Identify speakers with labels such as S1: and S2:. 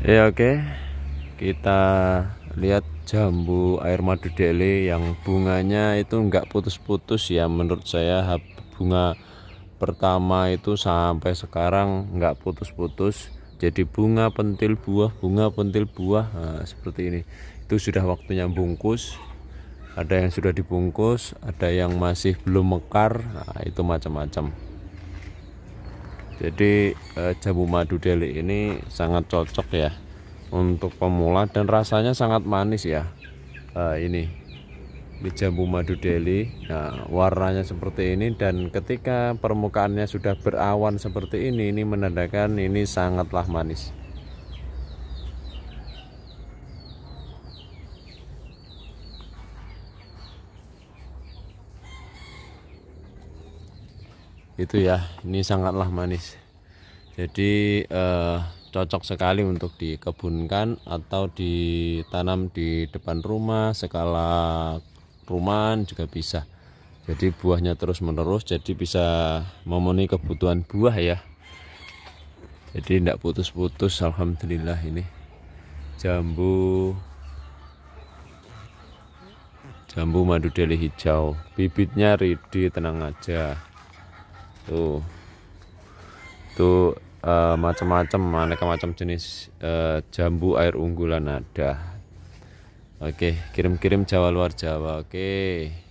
S1: ya oke okay. kita lihat jambu air madu dele yang bunganya itu enggak putus-putus ya menurut saya bunga pertama itu sampai sekarang enggak putus-putus jadi bunga pentil buah bunga pentil buah nah, seperti ini itu sudah waktunya bungkus ada yang sudah dibungkus ada yang masih belum mekar nah, itu macam-macam jadi eh, jamu madu deli ini sangat cocok ya untuk pemula dan rasanya sangat manis ya eh, ini di jambu madu deli nah, warnanya seperti ini dan ketika permukaannya sudah berawan seperti ini ini menandakan ini sangatlah manis itu ya ini sangatlah manis jadi eh, cocok sekali untuk dikebunkan atau ditanam di depan rumah skala rumahan juga bisa jadi buahnya terus menerus jadi bisa memenuhi kebutuhan buah ya jadi tidak putus-putus Alhamdulillah ini jambu jambu madu deli hijau bibitnya ridi tenang aja tuh tuh eh, macam-macam aneka macam jenis uh, jambu air unggulan ada oke kirim-kirim Jawa luar Jawa oke